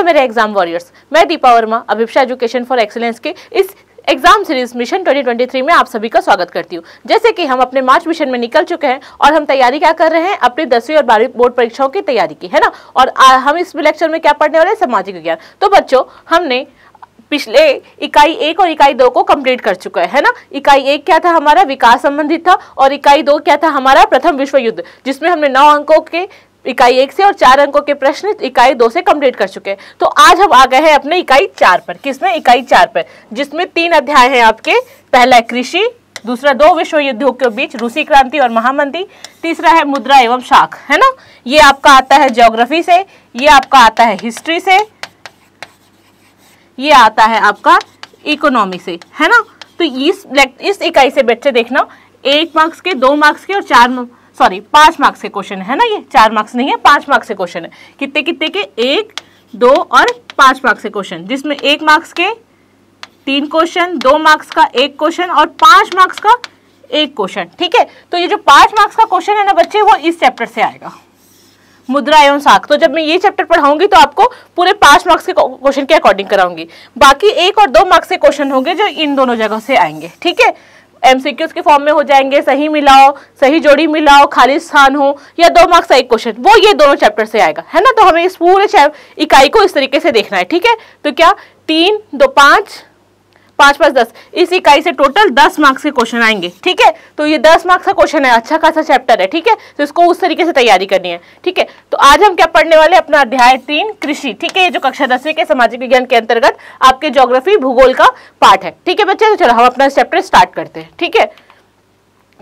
hello मेरे exam warriors मैं Deepa Verma Abhipsa education for excellence के इस एग्जाम सीरीज मिशन 2023 में आप सभी का स्वागत करती हूँ जैसे कि हम अपने मार्च मिशन में निकल चुके हैं और हम तैयारी क्या कर रहे हैं अपनी दसवीं और बारहवीं बोर्ड परीक्षाओं की तैयारी की है ना और आ, हम इस लेक्चर में क्या पढ़ने वाले हैं सामाजिक विज्ञान तो बच्चों हमने पिछले इकाई एक और इकाई दो को कंप्लीट कर चुका है है ना इकाई एक क्या था हमारा विकास संबंधित था और इकाई दो क्या था हमारा प्रथम विश्व युद्ध जिसमें हमने नौ अंकों के इकाई एक से और चार अंकों के प्रश्न इकाई दो से कंप्लीट कर चुके हैं तो आज हम आ गए हैं अपने इकाई चार पर किसमें इकाई चार पर जिसमें तीन अध्याय हैं आपके पहला कृषि दूसरा दो विश्व युद्धों के बीच रूसी क्रांति और महामंदी तीसरा है मुद्रा एवं शाख है ना ये आपका आता है ज्योग्राफी से ये आपका आता है हिस्ट्री से ये आता है आपका इकोनॉमी से है ना तो इस इस इकाई से बैठे देखना एक मार्क्स के दो मार्क्स के और चार मार्क्स सॉरी पांच मार्क्स के क्वेश्चन है ना ये चार मार्क्स नहीं है पांच मार्क्स के क्वेश्चन है कितने कितने के एक दो और पांच मार्क्स के क्वेश्चन जिसमें एक मार्क्स के तीन क्वेश्चन दो मार्क्स का एक क्वेश्चन और पांच मार्क्स का एक क्वेश्चन ठीक है तो ये जो पांच मार्क्स का क्वेश्चन है ना बच्चे वो इस चैप्टर से आएगा मुद्रा एवं साख तो जब मैं ये चैप्टर पढ़ाऊंगी तो आपको पूरे पांच मार्क्स के क्वेश्चन के अकॉर्डिंग कराऊंगी बाकी एक और दो मार्क्स के क्वेश्चन होंगे जो इन दोनों जगह से आएंगे ठीक है एमसीक्यूज के फॉर्म में हो जाएंगे सही मिलाओ सही जोड़ी मिलाओ खाली स्थान हो या दो मार्क्स का एक क्वेश्चन वो ये दोनों चैप्टर से आएगा है ना तो हमें इस पूरे इकाई को इस तरीके से देखना है ठीक है तो क्या तीन दो पाँच पांच पांच दस इस इकाई से टोटल दस मार्क्स के क्वेश्चन आएंगे ठीक है तो ये दस मार्क्स का क्वेश्चन है अच्छा खासा चैप्टर है ठीक है तो इसको उस तरीके से तैयारी करनी है ठीक है तो आज हम क्या पढ़ने वाले अपना अध्याय तीन कृषि ठीक है ये जो कक्षा दसवीं के सामाजिक विज्ञान के अंतर्गत आपके ज्योग्राफी भूगोल का पार्ट है ठीक है बच्चे तो चलो हम अपना चैप्टर स्टार्ट करते हैं ठीक है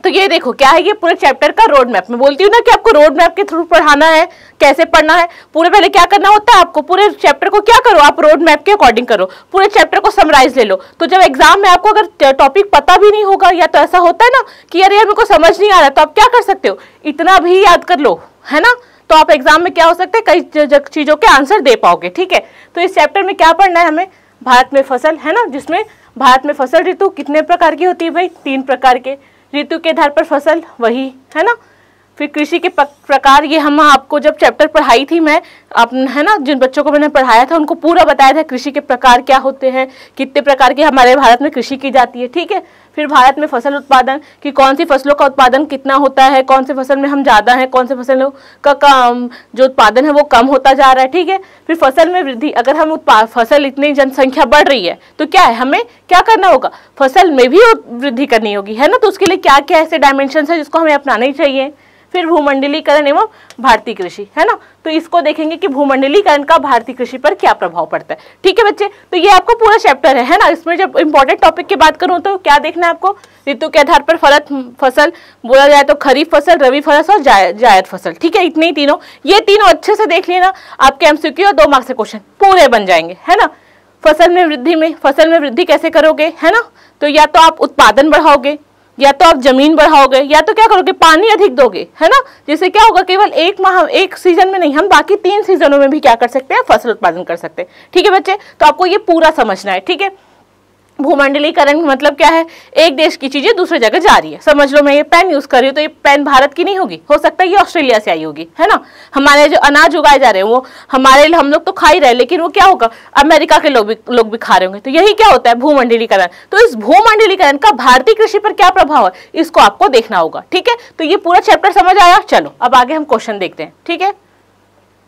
तो ये देखो क्या है ये पूरे चैप्टर का रोड मैप मैं बोलती हूँ ना कि आपको रोड मैप के थ्रू पढ़ाना है कैसे पढ़ना है पूरे पहले क्या करना होता है आपको पूरे चैप्टर को क्या करो आप रोड मैप के अकॉर्डिंग करो पूरे चैप्टर को समराइज ले लो तो जब एग्जाम में आपको अगर टॉपिक पता भी नहीं होगा या तो ऐसा होता है ना कि अरे यार मेरे को समझ नहीं आ रहा तो आप क्या कर सकते हो इतना भी याद कर लो है ना तो आप एग्जाम में क्या हो सकते हैं कई चीज़ों के आंसर दे पाओगे ठीक है तो इस चैप्टर में क्या पढ़ना है हमें भारत में फसल है ना जिसमें भारत में फसल ऋतु कितने प्रकार की होती है भाई तीन प्रकार के ऋतु के आधार पर फसल वही है ना फिर कृषि के प्रकार ये हम आपको जब चैप्टर पढ़ाई थी मैं आप है ना जिन बच्चों को मैंने पढ़ाया था उनको पूरा बताया था कृषि के प्रकार क्या होते हैं कितने प्रकार के हमारे भारत में कृषि की जाती है ठीक है फिर भारत में फसल उत्पादन कि कौन सी फसलों का उत्पादन कितना होता है कौन से फसल में हम ज़्यादा हैं कौन से फसलों का कम जो उत्पादन है वो कम होता जा रहा है ठीक है फिर फसल में वृद्धि अगर हम फसल इतनी जनसंख्या बढ़ रही है तो क्या है हमें क्या करना होगा फसल में भी वृद्धि करनी होगी है ना तो उसके लिए क्या क्या ऐसे डायमेंशन है जिसको हमें अपनाना ही चाहिए फिर भूमंडलीकरण एवं भारतीय कृषि है ना तो इसको देखेंगे कि भूमंडलीकरण का भारतीय कृषि पर क्या प्रभाव पड़ता है ठीक है बच्चे तो ये आपको पूरा चैप्टर है, है ना इसमें जब इंपॉर्टेंट टॉपिक की बात करूँ तो क्या देखना है आपको ऋतु के आधार पर फलत फसल बोला जाए तो खरीफ फसल रवि फसल और जाय, जायद फसल ठीक है इतने ही तीनों ये तीनों अच्छे से देख लेना आपके एमसीक्यू और दो मार्क्स के क्वेश्चन पूरे बन जाएंगे है ना फसल में वृद्धि में फसल में वृद्धि कैसे करोगे है ना तो या तो आप उत्पादन बढ़ाओगे या तो आप जमीन बढ़ाओगे या तो क्या करोगे पानी अधिक दोगे है ना जिससे क्या होगा केवल एक माह एक सीजन में नहीं हम बाकी तीन सीजनों में भी क्या कर सकते हैं फसल उत्पादन कर सकते हैं ठीक है बच्चे तो आपको ये पूरा समझना है ठीक है भूमंडलीकरण मतलब क्या है एक देश की चीजें दूसरे जगह जा रही है समझ लो मैं ये पेन यूज कर रही हूँ तो ये पेन भारत की नहीं होगी हो सकता है ये ऑस्ट्रेलिया से आई होगी है ना हमारे जो अनाज उगाए जा रहे हैं वो हमारे हम लोग तो खा ही रहे लेकिन वो क्या होगा अमेरिका के लोग भी लोग भी खा रहे होंगे तो यही क्या होता है भूमंडलीकरण तो इस भूमंडलीकरण का भारतीय कृषि पर क्या प्रभाव है इसको आपको देखना होगा ठीक है तो ये पूरा चैप्टर समझ आया चलो अब आगे हम क्वेश्चन देखते हैं ठीक है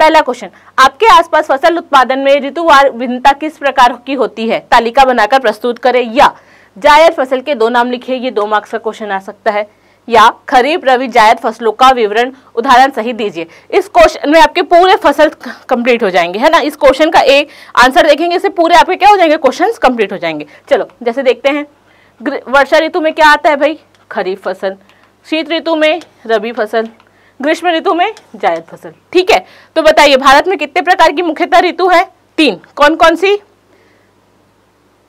पहला क्वेश्चन आपके आसपास फसल उत्पादन में ऋतुवार भिन्नता किस प्रकार की होती है तालिका बनाकर प्रस्तुत करें या जायद फसल के दो नाम लिखिए ये दो मार्क्स का क्वेश्चन आ सकता है या खरीफ रवि जायद फसलों का विवरण उदाहरण सही दीजिए इस क्वेश्चन में आपके पूरे फसल कंप्लीट हो जाएंगे है ना इस क्वेश्चन का एक आंसर देखेंगे इससे पूरे आपके क्या हो जाएंगे क्वेश्चन कंप्लीट हो जाएंगे चलो जैसे देखते हैं वर्षा ऋतु में क्या आता है भाई खरीफ फसल शीत ऋतु में रबी फसल ग्रीष्म ऋतु में जायद फसल ठीक है तो बताइए भारत में कितने प्रकार की मुख्यतः ऋतु है तीन कौन कौन सी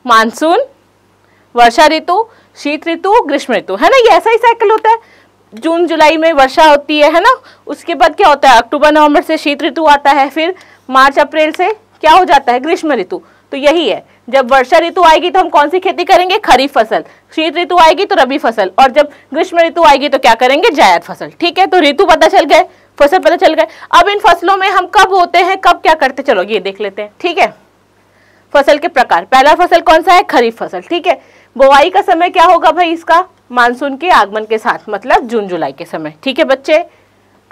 मानसून वर्षा ऋतु शीत ऋतु ग्रीष्म ऋतु है ना ये ऐसा ही साइकिल होता है जून जुलाई में वर्षा होती है है ना उसके बाद क्या होता है अक्टूबर नवंबर से शीत ऋतु आता है फिर मार्च अप्रैल से क्या हो जाता है ग्रीष्म ऋतु तो यही है जब वर्षा ऋतु आएगी तो हम कौन सी खेती करेंगे खरीफ फसल शीत ऋतु आएगी तो रबी फसल और जब ग्रीष्म ऋतु आएगी तो क्या करेंगे जायद फसल ठीक है तो ऋतु पता चल गए फसल पता चल गए अब इन फसलों में हम कब होते हैं कब क्या करते चलो ये देख लेते हैं ठीक है फसल के प्रकार पहला फसल कौन सा है खरीफ फसल ठीक है बुआई का समय क्या होगा भाई इसका मानसून के आगमन के साथ मतलब जून जुलाई के समय ठीक है बच्चे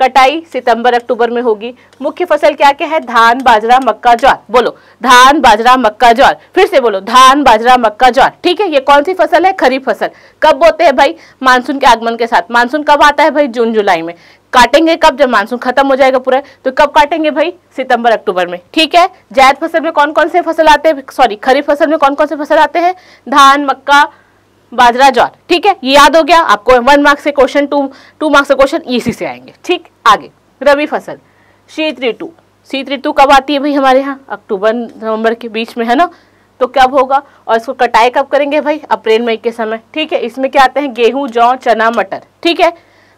कटाई सितंबर अक्टूबर में होगी मुख्य फसल क्या क्या है धान बाजरा मक्का ज्वार बोलो धान बाजरा मक्का ज्वार फिर से बोलो धान बाजरा मक्का ज्वार ठीक है ये कौन सी फसल है खरीफ फसल कब बोते हैं भाई मानसून के आगमन के साथ मानसून कब आता है भाई जून जुलाई में काटेंगे कब जब मानसून खत्म हो जाएगा पूरा तो कब काटेंगे भाई सितंबर अक्टूबर में ठीक है जायद फसल में कौन कौन से फसल आते हैं सॉरी खरीफ फसल में कौन कौन से फसल आते हैं धान मक्का बाजरा ज्वार ठीक है ये याद हो गया आपको वन मार्क्स से क्वेश्चन टू टू मार्क्स से क्वेश्चन इसी से आएंगे ठीक आगे रवि फसल शीत ऋतु शीत ऋतु कब आती है भाई हमारे यहाँ अक्टूबर नवंबर के बीच में है ना तो कब होगा और इसको कटाई कब करेंगे भाई अप्रैल मई के समय ठीक है इसमें क्या आते हैं गेहूं जौ चना मटर ठीक है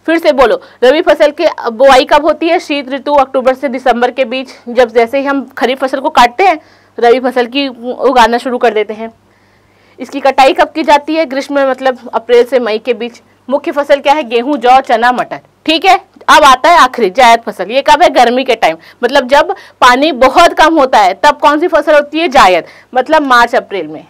फिर से बोलो रवि फसल की बुआई कब होती है शीत ऋतु अक्टूबर से दिसंबर के बीच जब जैसे ही हम खरीफ फसल को काटते हैं रबी फसल की उगाना शुरू कर देते हैं इसकी कटाई कब की जाती है ग्रीष्म में मतलब अप्रैल से मई के बीच मुख्य फसल क्या है गेहूं जौ चना मटर ठीक है अब आता है आखिरी जायद फसल ये कब है गर्मी के टाइम मतलब जब पानी बहुत कम होता है तब कौन सी फसल होती है जायद मतलब मार्च अप्रैल में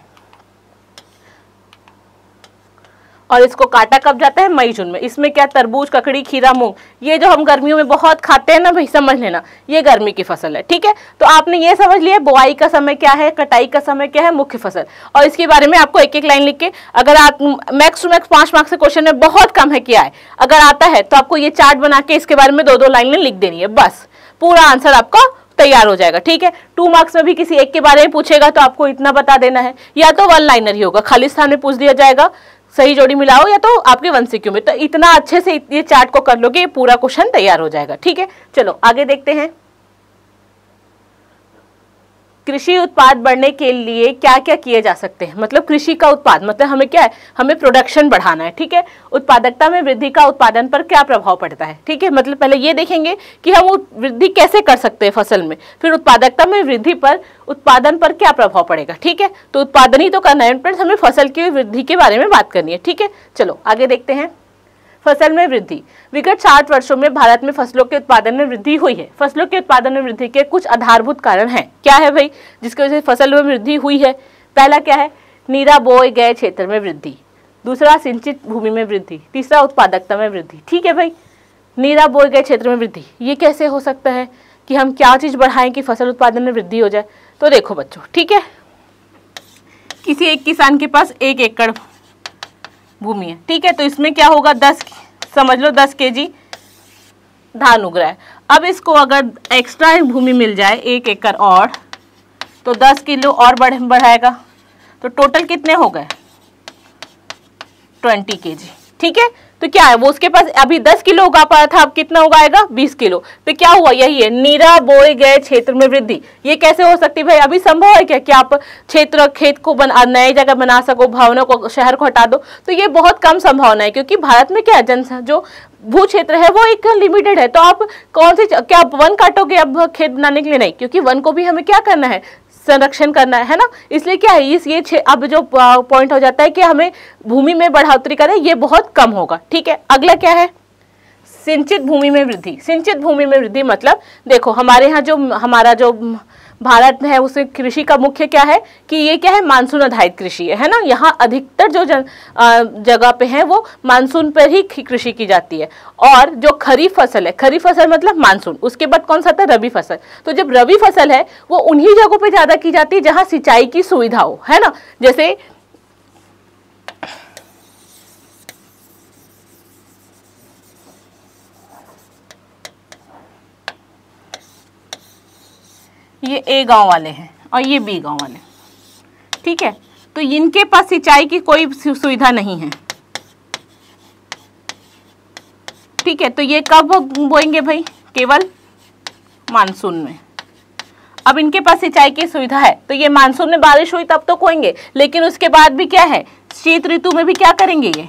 और इसको काटा कब जाता है मई जून में इसमें क्या तरबूज ककड़ी खीरा मूंग ये जो हम गर्मियों में बहुत खाते हैं ना भाई समझ लेना ये गर्मी की फसल है ठीक है तो आपने ये समझ लिया बुआई का समय क्या है कटाई का समय क्या है मुख्य फसल और इसके बारे में आपको एक एक लाइन लिख के अगर आप मैक्स टू मैक्स पांच मार्क्स से क्वेश्चन में बहुत कम है किया है अगर आता है तो आपको ये चार्ट बना के इसके बारे में दो दो लाइन लिख देनी है बस पूरा आंसर आपका तैयार हो जाएगा ठीक है टू मार्क्स में भी किसी एक के बारे में पूछेगा तो आपको इतना बता देना है या तो वन लाइनर ही होगा खालिस्तान में पूछ दिया जाएगा सही जोड़ी मिलाओ या तो आपके वन सीक्यू में तो इतना अच्छे से ये चार्ट को कर लोगे पूरा क्वेश्चन तैयार हो जाएगा ठीक है चलो आगे देखते हैं कृषि उत्पाद बढ़ने के लिए क्या क्या किए जा सकते हैं मतलब कृषि का उत्पाद मतलब हमें क्या है हमें प्रोडक्शन बढ़ाना है ठीक है उत्पादकता में वृद्धि का उत्पादन पर क्या प्रभाव पड़ता है ठीक है मतलब पहले ये देखेंगे कि हम वृद्धि कैसे कर सकते हैं फसल में फिर उत्पादकता में वृद्धि पर उत्पादन पर क्या प्रभाव पड़ेगा ठीक है तो उत्पादन ही तो करना है हमें फसल की वृद्धि के बारे में बात करनी है ठीक है चलो आगे देखते हैं फसल में वृद्धि विगत साठ वर्षों में भारत में फसलों के उत्पादन में वृद्धि हुई है फसलों के उत्पादन में वृद्धि के कुछ आधारभूत कारण हैं क्या है भाई जिसकी वजह से फसल में वृद्धि हुई है पहला क्या है नीरा बोए गए क्षेत्र में वृद्धि दूसरा सिंचित भूमि में वृद्धि तीसरा उत्पादकता में वृद्धि ठीक है भाई नीरा बोए गए क्षेत्र में वृद्धि ये कैसे हो सकता है कि हम क्या चीज़ बढ़ाएं कि फसल उत्पादन में वृद्धि हो जाए तो देखो बच्चों ठीक है किसी एक किसान के पास एक एकड़ भूमि है ठीक है तो इसमें क्या होगा दस समझ लो दस के जी धान उग रहा है अब इसको अगर एक्स्ट्रा भूमि मिल जाए एक एकड़ और तो दस किलो और बढ़ बढ़ाएगा तो टोटल कितने हो गए ट्वेंटी के जी ठीक है तो क्या है वो उसके पास अभी दस किलो उगा पाया था अब कितना उगाएगा बीस किलो तो क्या हुआ यही है नीरा बोए गए क्षेत्र में वृद्धि ये कैसे हो सकती भाई अभी संभव है क्या क्या आप क्षेत्र खेत को बना नए जगह बना सको भावना को शहर को हटा दो तो ये बहुत कम संभावना है क्योंकि भारत में क्या जनसंख्या जो भू क्षेत्र है वो एक लिमिटेड है तो आप कौन से क्या आप वन काटोगे अब खेत बनाने के लिए नहीं क्योंकि वन को भी हमें क्या करना है संरक्षण करना है ना इसलिए क्या है इस ये अब जो पॉइंट हो जाता है कि हमें भूमि में बढ़ोतरी करें ये बहुत कम होगा ठीक है अगला क्या है सिंचित भूमि में वृद्धि सिंचित भूमि में वृद्धि मतलब देखो हमारे यहाँ जो हमारा जो भारत है उसमें कृषि का मुख्य क्या है कि ये क्या है मानसून आधारित कृषि है ना यहाँ अधिकतर जो जन, जगह पे है वो मानसून पर ही कृषि की जाती है और जो खरीफ फसल है खरीफ फसल मतलब मानसून उसके बाद कौन सा आता है रबी फसल तो जब रबी फसल है वो उन्हीं जगहों पर ज़्यादा की जाती है जहाँ सिंचाई की सुविधा हो है ना जैसे ये ए गांव वाले हैं और ये बी गांव वाले ठीक है तो इनके पास सिंचाई की कोई सुविधा नहीं है ठीक है तो ये कब बोएंगे भाई केवल मानसून में अब इनके पास सिंचाई की सुविधा है तो ये मानसून में बारिश हुई तब तो कोएंगे लेकिन उसके बाद भी क्या है शीत ऋतु में भी क्या करेंगे ये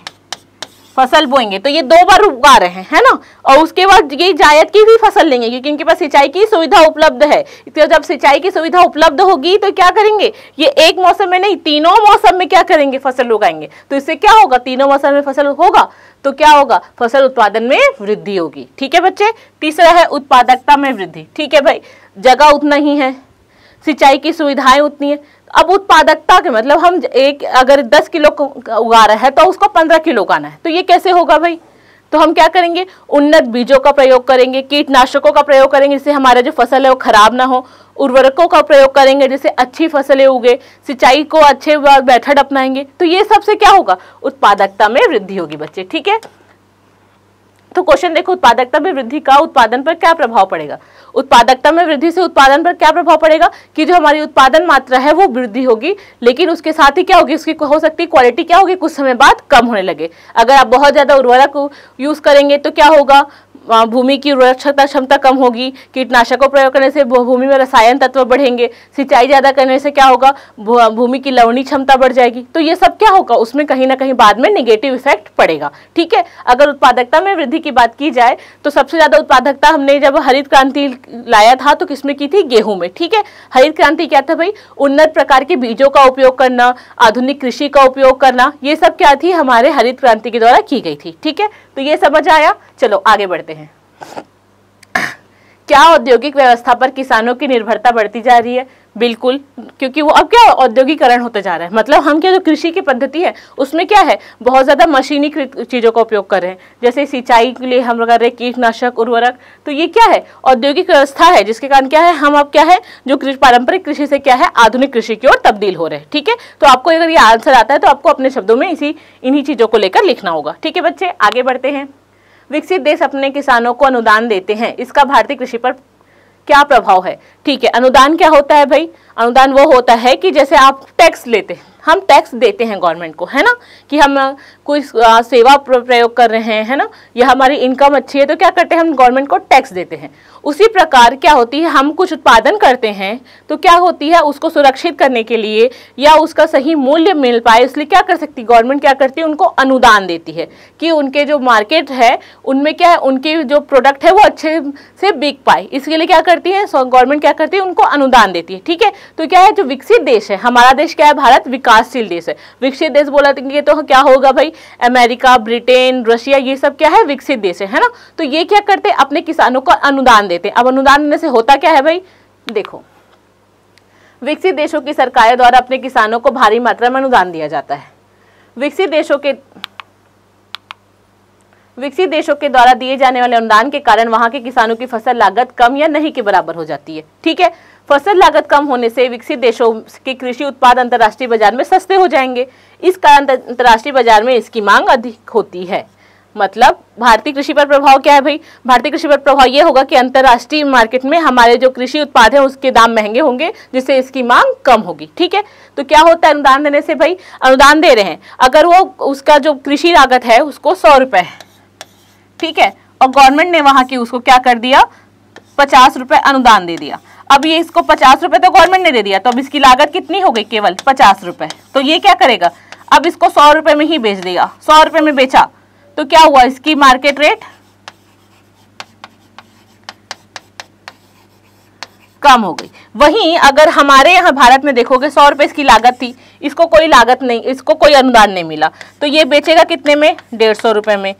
फसल बोएंगे तो ये दो बार उगा रहे हैं है ना और उसके बाद ये जायद की भी फसल लेंगे क्योंकि इनके पास सिंचाई की सुविधा उपलब्ध है तो जब सिंचाई की सुविधा उपलब्ध होगी तो क्या करेंगे ये एक मौसम में नहीं तीनों मौसम में क्या करेंगे फसल उगाएंगे तो इससे क्या होगा तीनों मौसम में फसल होगा तो क्या होगा फसल उत्पादन में वृद्धि होगी ठीक है बच्चे तीसरा है उत्पादकता में वृद्धि ठीक है भाई जगह उतना ही है सिंचाई की सुविधाएं उतनी है अब उत्पादकता के मतलब हम एक अगर दस किलो उगा रहे हैं तो उसको पंद्रह किलो उगाना है तो ये कैसे होगा भाई तो हम क्या करेंगे उन्नत बीजों का प्रयोग करेंगे कीटनाशकों का प्रयोग करेंगे जिससे हमारा जो फसल है वो खराब ना हो उर्वरकों का प्रयोग करेंगे जिससे अच्छी फसलें उगे सिंचाई को अच्छे मेथड अपनाएंगे तो ये सबसे क्या होगा उत्पादकता में वृद्धि होगी बच्चे ठीक है तो क्वेश्चन देखो उत्पादकता में वृद्धि का उत्पादन पर क्या प्रभाव पड़ेगा उत्पादकता में वृद्धि से उत्पादन पर क्या प्रभाव पड़ेगा कि जो हमारी उत्पादन मात्रा है वो वृद्धि होगी लेकिन उसके साथ ही क्या होगी उसकी हो सकती है क्वालिटी क्या होगी कुछ समय बाद कम होने लगे अगर आप बहुत ज़्यादा उर्वरक यूज़ करेंगे तो क्या होगा भूमि की उर्वरक्षता क्षमता कम होगी कीटनाशकों प्रयोग करने से भूमि में रसायन तत्व बढ़ेंगे सिंचाई ज़्यादा करने से क्या होगा भूमि की लवणी क्षमता बढ़ जाएगी तो ये सब क्या होगा उसमें कहीं ना कहीं बाद में निगेटिव इफेक्ट पड़ेगा ठीक है अगर उत्पादकता में वृद्धि की बात की जाए तो सबसे ज़्यादा उत्पादकता हमने जब हरित क्रांति लाया था तो किसमें की थी गेहूं में ठीक है हरित क्रांति क्या था भाई उन्नत प्रकार के बीजों का उपयोग करना आधुनिक कृषि का उपयोग करना ये सब क्या थी हमारे हरित क्रांति के द्वारा की गई थी ठीक है तो ये समझ आया चलो आगे बढ़ते हैं क्या औद्योगिक व्यवस्था पर किसानों की निर्भरता बढ़ती जा रही है बिल्कुल क्योंकि वो अब क्या औद्योगिकरण होते जा रहा है मतलब हम क्या जो कृषि की पद्धति है उसमें क्या है बहुत ज़्यादा मशीनीकृत चीज़ों का उपयोग कर रहे हैं जैसे सिंचाई के लिए हम लगा रहे कीटनाशक उर्वरक तो ये क्या है औद्योगिक व्यवस्था है जिसके कारण क्या है हम अब क्या है जो पारंपरिक कृषि से क्या है आधुनिक कृषि की ओर तब्दील हो रहे हैं ठीक है तो आपको अगर ये आंसर आता है तो आपको अपने शब्दों में इसी इन्हीं चीज़ों को लेकर लिखना होगा ठीक है बच्चे आगे बढ़ते हैं विकसित देश अपने किसानों को अनुदान देते हैं इसका भारतीय कृषि पर क्या प्रभाव है ठीक है अनुदान क्या होता है भाई अनुदान वो होता है कि जैसे आप टैक्स लेते हैं हम टैक्स देते हैं गवर्नमेंट को है ना कि हम कोई सेवा प्रयोग कर रहे हैं है ना या हमारी इनकम अच्छी है तो क्या करते हैं हम गवर्नमेंट को टैक्स देते हैं उसी प्रकार क्या होती है हम कुछ उत्पादन करते हैं तो क्या होती है उसको सुरक्षित करने के लिए या उसका सही मूल्य मिल पाए इसलिए क्या कर सकती गवर्नमेंट क्या करती है उनको अनुदान देती है कि उनके जो मार्केट है उनमें क्या है उनके जो प्रोडक्ट है वो अच्छे से बिक पाए इसके लिए क्या करती है गवर्नमेंट क्या करती है उनको अनुदान देती है ठीक है तो क्या है जो विकसित देश है हमारा देश क्या है भारत विकास विकासशील देश है विकसित देश बोला तो क्या होगा भाई अमेरिका ब्रिटेन रशिया ये सब क्या है विकसित देश है, है ना तो ये क्या करते अपने किसानों को अनुदान देते अब अनुदान देने से होता क्या है भाई देखो विकसित देशों की सरकारें द्वारा अपने किसानों को भारी मात्रा में अनुदान दिया जाता है विकसित देशों के विकसित देशों के द्वारा दिए जाने वाले अनुदान के कारण वहां के किसानों की फसल लागत कम या नहीं के बराबर हो जाती है ठीक है फसल लागत कम होने से विकसित देशों के कृषि उत्पाद अंतर्राष्ट्रीय बाजार में सस्ते हो जाएंगे इस कारण अंतर्राष्ट्रीय बाजार में इसकी मांग अधिक होती है मतलब भारतीय कृषि पर प्रभाव क्या है भाई भारतीय कृषि पर प्रभाव ये होगा कि अंतर्राष्ट्रीय मार्केट में हमारे जो कृषि उत्पाद हैं उसके दाम महंगे होंगे जिससे इसकी मांग कम होगी ठीक है तो क्या होता है अनुदान देने से भाई अनुदान दे रहे हैं अगर वो उसका जो कृषि लागत है उसको सौ रुपये है ठीक है और गवर्नमेंट ने वहाँ की उसको क्या कर दिया पचास रुपये अनुदान दे दिया अब ये इसको पचास रुपए तो गवर्नमेंट ने दे दिया तो अब इसकी लागत कितनी हो गई केवल पचास रुपए तो ये क्या करेगा अब इसको सौ रुपए में ही बेच देगा सौ रुपए में बेचा तो क्या हुआ इसकी मार्केट रेट कम हो गई वहीं अगर हमारे यहाँ भारत में देखोगे सौ रुपये इसकी लागत थी इसको कोई लागत नहीं इसको कोई अनुदान नहीं मिला तो ये बेचेगा कितने में डेढ़ सौ रुपये में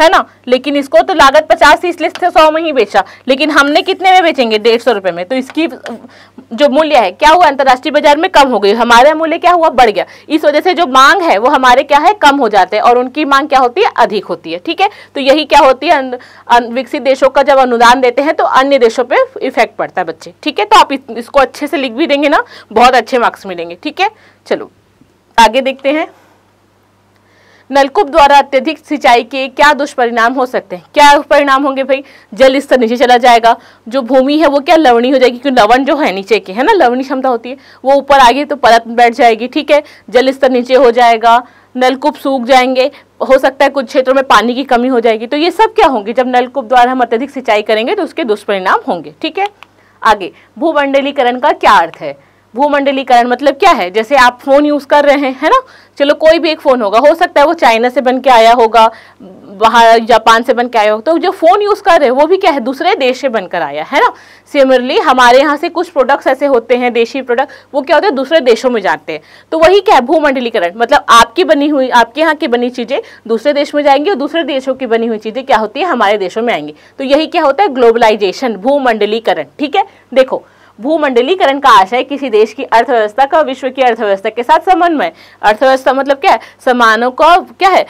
है ना लेकिन इसको तो लागत पचास तीस इसलिए सौ में ही बेचा लेकिन हमने कितने में बेचेंगे डेढ़ सौ रुपये में तो इसकी जो मूल्य है क्या हुआ अंतर्राष्ट्रीय बाजार में कम हो गई हमारे मूल्य क्या हुआ बढ़ गया इस वजह से जो मांग है वो हमारे क्या है कम हो जाते हैं और उनकी मांग क्या होती है अधिक होती है ठीक है तो यही क्या होती है विकसित देशों का जब अनुदान देते हैं तो अन्य देशों पर इफेक्ट पड़ता है बच्चे ठीक है तो आप इसको अच्छे से लिख भी देंगे ना बहुत अच्छे मार्क्स मिलेंगे ठीक है चलो आगे देखते हैं नलकूप द्वारा अत्यधिक सिंचाई के क्या दुष्परिणाम हो सकते हैं क्या परिणाम होंगे भाई जल स्तर नीचे चला जाएगा जो भूमि है वो क्या लवणी हो जाएगी क्योंकि लवण जो है नीचे की है ना लवणी क्षमता होती है वो ऊपर आ गई तो परत बैठ जाएगी ठीक है जल स्तर नीचे हो जाएगा नलकूप सूख जाएंगे हो सकता है कुछ क्षेत्रों में पानी की कमी हो जाएगी तो ये सब क्या होंगे जब नलकूप द्वारा हम अत्यधिक सिंचाई करेंगे तो उसके दुष्परिणाम होंगे ठीक है आगे भूमंडलीकरण का क्या अर्थ है भूमंडलीकरण मतलब क्या है जैसे आप फ़ोन यूज़ कर रहे हैं है ना चलो कोई भी एक फ़ोन होगा हो सकता है वो चाइना से बन के आया होगा बाहर जापान से बन के आया होगा तो जो फ़ोन यूज़ कर रहे हैं वो भी क्या है दूसरे देश से बनकर आया है ना सिमिलरली हमारे यहाँ से कुछ प्रोडक्ट्स ऐसे होते हैं देशी प्रोडक्ट वो क्या होते हैं दूसरे देशों में जाते हैं तो वही क्या है भूमंडलीकरण मतलब आपकी बनी हुई आपके यहाँ की बनी चीज़ें दूसरे देश में जाएंगी और दूसरे देशों की बनी हुई चीज़ें क्या होती है हमारे देशों में आएंगी तो यही क्या होता है ग्लोबलाइजेशन भूमंडलीकरण ठीक है देखो भूमंडलीकरण का आशय किसी देश की अर्थव्यवस्था का विश्व की अर्थव्यवस्था के साथ समन्वय अर्थव्यवस्था मतलब क्या है समानों का क्या है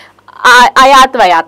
आयात वायात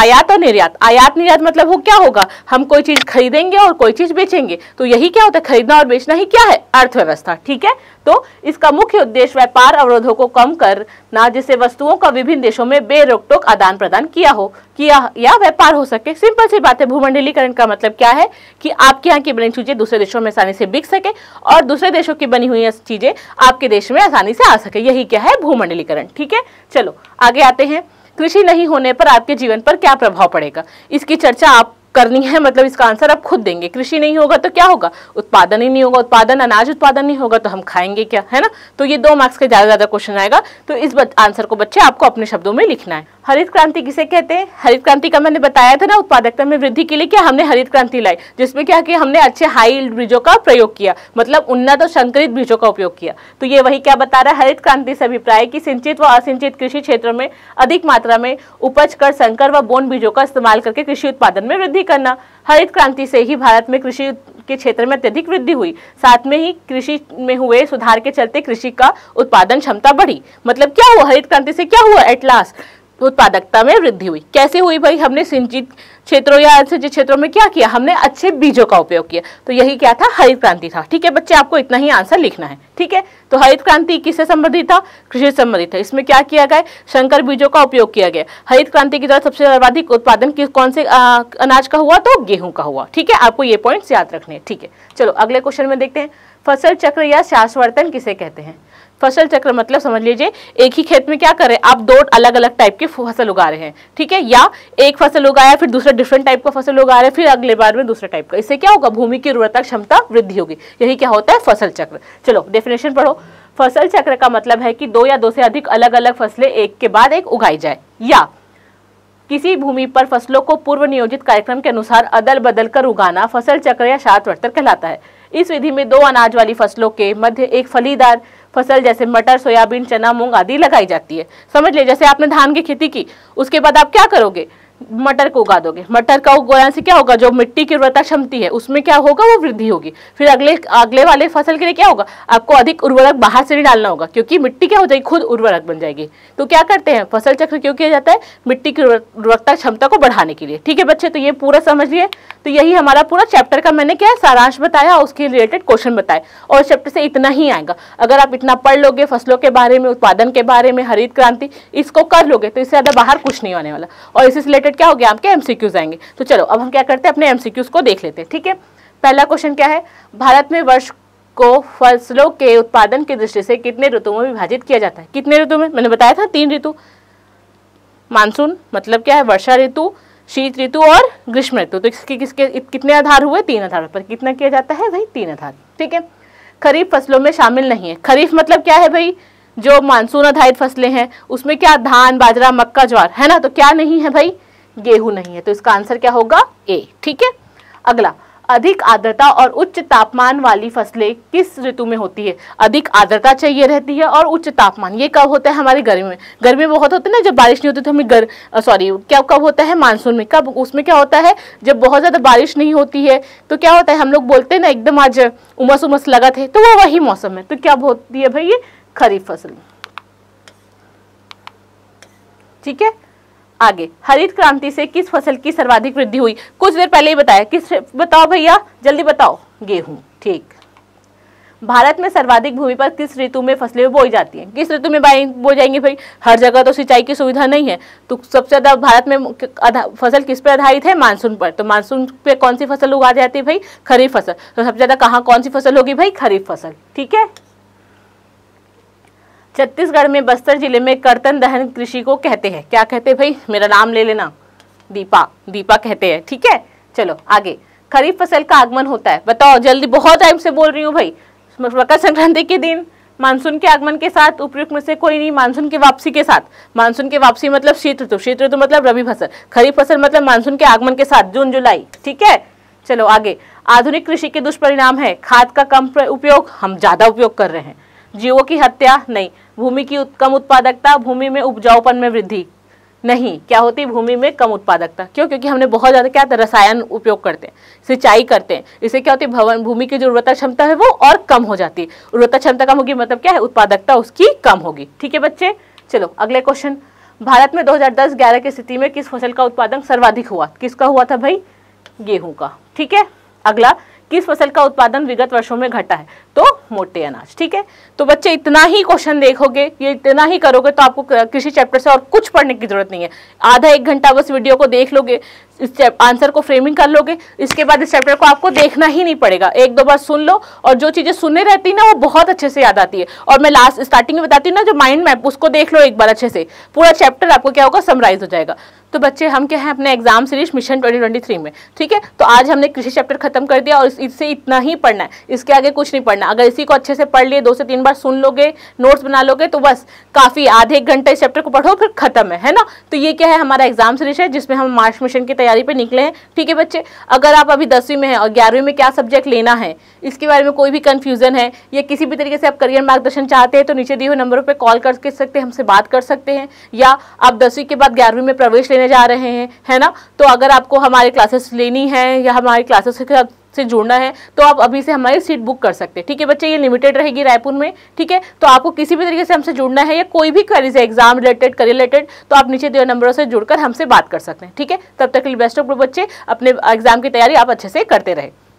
आयात और निर्यात आयात निर्यात मतलब वो क्या होगा हम कोई चीज़ खरीदेंगे और कोई चीज़ बेचेंगे तो यही क्या होता है खरीदना और बेचना ही क्या है अर्थव्यवस्था ठीक है तो इसका मुख्य उद्देश्य व्यापार अवरोधों को कम करना जिससे वस्तुओं का विभिन्न देशों में बेरोक टोक आदान प्रदान किया हो किया या व्यापार हो सके सिंपल सी बात है भूमंडलीकरण का मतलब क्या है कि आपके यहाँ की बनी चीज़ें दूसरे देशों में आसानी से बिक सके और दूसरे देशों की बनी हुई चीज़ें आपके देश में आसानी से आ सके यही क्या है भूमंडलीकरण ठीक है चलो आगे आते हैं कृषि नहीं होने पर आपके जीवन पर क्या प्रभाव पड़ेगा इसकी चर्चा आप करनी है मतलब इसका आंसर आप खुद देंगे कृषि नहीं होगा तो क्या होगा उत्पादन ही नहीं होगा उत्पादन अनाज उत्पादन नहीं होगा तो हम खाएंगे क्या है ना तो ये दो मार्क्स का ज्यादा ज्यादा क्वेश्चन आएगा तो इस आंसर को बच्चे आपको अपने शब्दों में लिखना है हरित क्रांति किसे कहते हैं हरित क्रांति का मैंने बताया था ना उत्पादकता में वृद्धि के लिए क्या हमने हरित क्रांति लाई जिसमें क्या कि हमने अच्छे हाई बीजों का प्रयोग किया मतलब उन्नत और संकरित बीजों का उपयोग किया तो ये वही क्या बता रहा है हरित क्रांति से अभिप्राय की सिंचित व असिंचित कृषि क्षेत्र में अधिक मात्रा में उपज कर संकर व बोन बीजों का इस्तेमाल करके कृषि उत्पादन में वृद्धि ही करना हरित क्रांति से ही भारत में कृषि के क्षेत्र में अत्यधिक वृद्धि हुई साथ में ही कृषि में हुए सुधार के चलते कृषि का उत्पादन क्षमता बढ़ी मतलब क्या हुआ हरित क्रांति से क्या हुआ एट लास्ट उत्पादकता में वृद्धि हुई कैसे हुई भाई हमने सिंचित क्षेत्रों या अनसिंचित क्षेत्रों में क्या किया हमने अच्छे बीजों का उपयोग किया तो यही क्या था हरित क्रांति था ठीक है बच्चे आपको इतना ही आंसर लिखना है ठीक है तो हरित क्रांति किससे संबंधित था कृषि से संबंधित था इसमें क्या किया गया शंकर बीजों का उपयोग किया गया हरित क्रांति के द्वारा सबसे सर्वाधिक उत्पादन कौन से अनाज का हुआ तो गेहूं का हुआ ठीक है आपको ये पॉइंट याद रखने ठीक है चलो अगले क्वेश्चन में देखते हैं फसल चक्र या शास्वर्तन किसे कहते हैं फसल चक्र मतलब समझ लीजिए एक ही खेत में क्या कर रहे हैं आप दो अलग अलग टाइप के फसल उगा रहे हैं ठीक है या एक फसल उगाया फिर दूसरा डिफरेंट टाइप का फसल उगा रहे हैं फिर अगले बार में दूसरे टाइप का इससे क्या होगा भूमि की उर्वरता क्षमता वृद्धि होगी यही क्या होता है फसल चक्र चलो डेफिनेशन पढ़ो फसल चक्र का मतलब है कि दो या दो से अधिक अलग अलग फसलें एक के बाद एक उगाई जाए या किसी भूमि पर फसलों को पूर्व नियोजित कार्यक्रम के अनुसार अदल बदल कर उगाना फसल चक्र या शात कहलाता है इस विधि में दो अनाज वाली फसलों के मध्य एक फलीदार फसल जैसे मटर सोयाबीन चना मूंग आदि लगाई जाती है समझ लीजिए जैसे आपने धान की खेती की उसके बाद आप क्या करोगे मटर को उगा दोगे मटर का उगाने से क्या होगा जो मिट्टी की उर्वरता क्षमति है उसमें क्या होगा वो वृद्धि होगी फिर अगले अगले वाले फसल के लिए क्या होगा आपको अधिक उर्वरक बाहर से नहीं डालना होगा क्योंकि मिट्टी क्या हो जाएगी खुद उर्वरक बन जाएगी तो क्या करते हैं फसल चक्र क्यों किया जाता है मिट्टी की उर्वरकता क्षमता को बढ़ाने के लिए ठीक है बच्चे तो ये पूरा समझ लिए तो यही हमारा पूरा चैप्टर का मैंने क्या सारांश बताया उसके रिलेटेड क्वेश्चन बताए और चैप्टर से इतना ही आएगा अगर आप इतना पढ़ लोगे फसलों के बारे में उत्पादन के बारे में हरित क्रांति इसको कर लोगे तो इससे ज़्यादा बाहर कुछ नहीं आने वाला और इससे रिलेटेड रिलेटेड क्या हो गया आपके एमसीक्यूज आएंगे तो चलो अब हम क्या करते हैं अपने एमसीक्यूज को देख लेते हैं ठीक है पहला क्वेश्चन क्या है भारत में वर्ष को फसलों के उत्पादन की दृष्टि से कितने ऋतु में विभाजित किया जाता है कितने ऋतु में मैंने बताया था तीन ऋतु मानसून मतलब क्या है वर्षा ऋतु शीत ऋतु और ग्रीष्म ऋतु तो इसके किसके कितने आधार हुए तीन आधार पर कितना किया जाता है भाई तीन आधार ठीक है खरीफ फसलों में शामिल नहीं है खरीफ मतलब क्या है भाई जो मानसून आधारित फसलें हैं उसमें क्या धान बाजरा मक्का ज्वार है ना तो क्या नहीं है भाई गेहूं नहीं है तो इसका आंसर क्या होगा ए ठीक है अगला अधिक आर्द्रता और उच्च तापमान वाली फसलें किस ऋतु में होती है अधिक आर्द्रता चाहिए रहती है और उच्च तापमान ये कब होता है हमारी गर्मी में गर्मी में बहुत होता है ना जब बारिश नहीं होती तो हमें गर सॉरी क्या कब होता है मानसून में कब उसमें क्या होता है जब बहुत ज़्यादा बारिश नहीं होती है तो क्या होता है हम लोग बोलते हैं ना एकदम आज उमस उमस लगा थे तो वो वही मौसम है तो क्या होती है भाई ये खरीफ फसल ठीक है आगे हरित क्रांति से किस फसल की सर्वाधिक वृद्धि हुई कुछ देर पहले ही बताया किस बताओ भैया जल्दी बताओ गेहूं ठीक भारत में सर्वाधिक भूमि पर किस ऋतु में फसलें बोई जाती हैं किस ऋतु में बोई जाएंगी भाई हर जगह तो सिंचाई की सुविधा नहीं है तो सबसे ज़्यादा भारत में फसल किस पर आधारित है मानसून पर तो मानसून पे कौन सी फसल उगा जाती है भाई खरीफ फसल तो सबसे ज़्यादा कहाँ कौन सी फसल होगी भाई खरीफ फसल ठीक है छत्तीसगढ़ में बस्तर जिले में करतन दहन कृषि को कहते हैं क्या कहते हैं भाई मेरा नाम ले लेना दीपा दीपा कहते हैं ठीक है चलो आगे खरीफ फसल का आगमन होता है बताओ जल्दी बहुत टाइम से बोल रही हूँ भाई मकर संक्रांति के दिन मानसून के आगमन के साथ उपयुक्त में से कोई नहीं मानसून की वापसी के साथ मानसून की वापसी मतलब शीत ऋतु शीत ऋतु मतलब रबी फसल खरीफ फसल मतलब मानसून के आगमन के साथ जून जुलाई ठीक है चलो आगे आधुनिक कृषि के दुष्परिणाम है खाद का कम उपयोग हम ज़्यादा उपयोग कर रहे हैं जीवों की हत्या नहीं भूमि की कम उत्पादकता भूमि में उपजाऊपन में वृद्धि नहीं क्या होती भूमि में कम उत्पादकता क्यों क्योंकि हमने बहुत ज़्यादा क्या रसायन उपयोग करते हैं सिंचाई करते हैं इससे क्या होती भवन भूमि की जो उर्वरता क्षमता है वो और कम हो जाती है उर्वरता क्षमता कम होगी मतलब क्या है उत्पादकता उसकी कम होगी ठीक है बच्चे चलो अगले क्वेश्चन भारत में 2010 हजार की स्थिति में किस फसल का उत्पादन सर्वाधिक हुआ किसका हुआ था भाई गेहूं का ठीक है अगला किस फसल का उत्पादन विगत वर्षों में घटा है तो मोटे अनाज ठीक है तो बच्चे इतना ही क्वेश्चन देखोगे ये इतना ही करोगे तो आपको कृषि चैप्टर से और कुछ पढ़ने की जरूरत नहीं है आधा एक घंटा बस वीडियो को देख लोगे इस आंसर को फ्रेमिंग कर लोगे इसके बाद इस चैप्टर को आपको देखना ही नहीं पड़ेगा एक दो बार सुन लो और जो चीज़ें सुनने रहती है ना वो बहुत अच्छे से याद आती है और मैं लास्ट स्टार्टिंग में बताती हूँ ना जो माइंड मैप उसको देख लो एक बार अच्छे से पूरा चैप्टर आपको क्या होगा समराइज हो जाएगा तो बच्चे हम क्या हैं अपने एग्जाम सीरीज मिशन 2023 में ठीक है तो आज हमने कृषि चैप्टर खत्म कर दिया और इससे इतना ही पढ़ना है इसके आगे कुछ नहीं पढ़ना अगर इसी को अच्छे से पढ़ लिए दो से तीन बार सुन लोगे नोट्स बना लोगे तो बस काफ़ी आधे एक घंटे इस चैप्टर को पढ़ो फिर खत्म है है ना तो ये क्या है हमारा एग्जाम सीरीज है जिसमें हम मार्च मिशन की तैयारी पे निकले हैं ठीक है बच्चे अगर आप अभी दसवीं में हैं और ग्यारहवीं में क्या सब्जेक्ट लेना है इसके बारे में कोई भी कन्फ्यूजन है या किसी भी तरीके से आप करियर मार्गदर्शन चाहते हैं तो नीचे दिए हुए नंबरों पर कॉल कर सकते हैं हमसे बात कर सकते हैं या आप दसवीं के बाद ग्यारहवीं में प्रवेश लेने जा रहे हैं है ना तो अगर आपको हमारे क्लासेस लेनी है या हमारी क्लासेस के साथ से जुड़ना है तो आप अभी से हमारी सीट बुक कर सकते हैं ठीक है बच्चे ये लिमिटेड रहेगी रायपुर में ठीक है तो आपको किसी भी तरीके से हमसे जुड़ना है या कोई भी क्वेरीज है एग्जाम रिलेटेड करियर रिलेटेड तो आप नीचे दिए नंबरों से जुड़कर हमसे बात कर सकते हैं ठीक है तब तक के लिए बेस्ट ऑफ बच्चे अपने एग्जाम की तैयारी आप अच्छे से करते रहे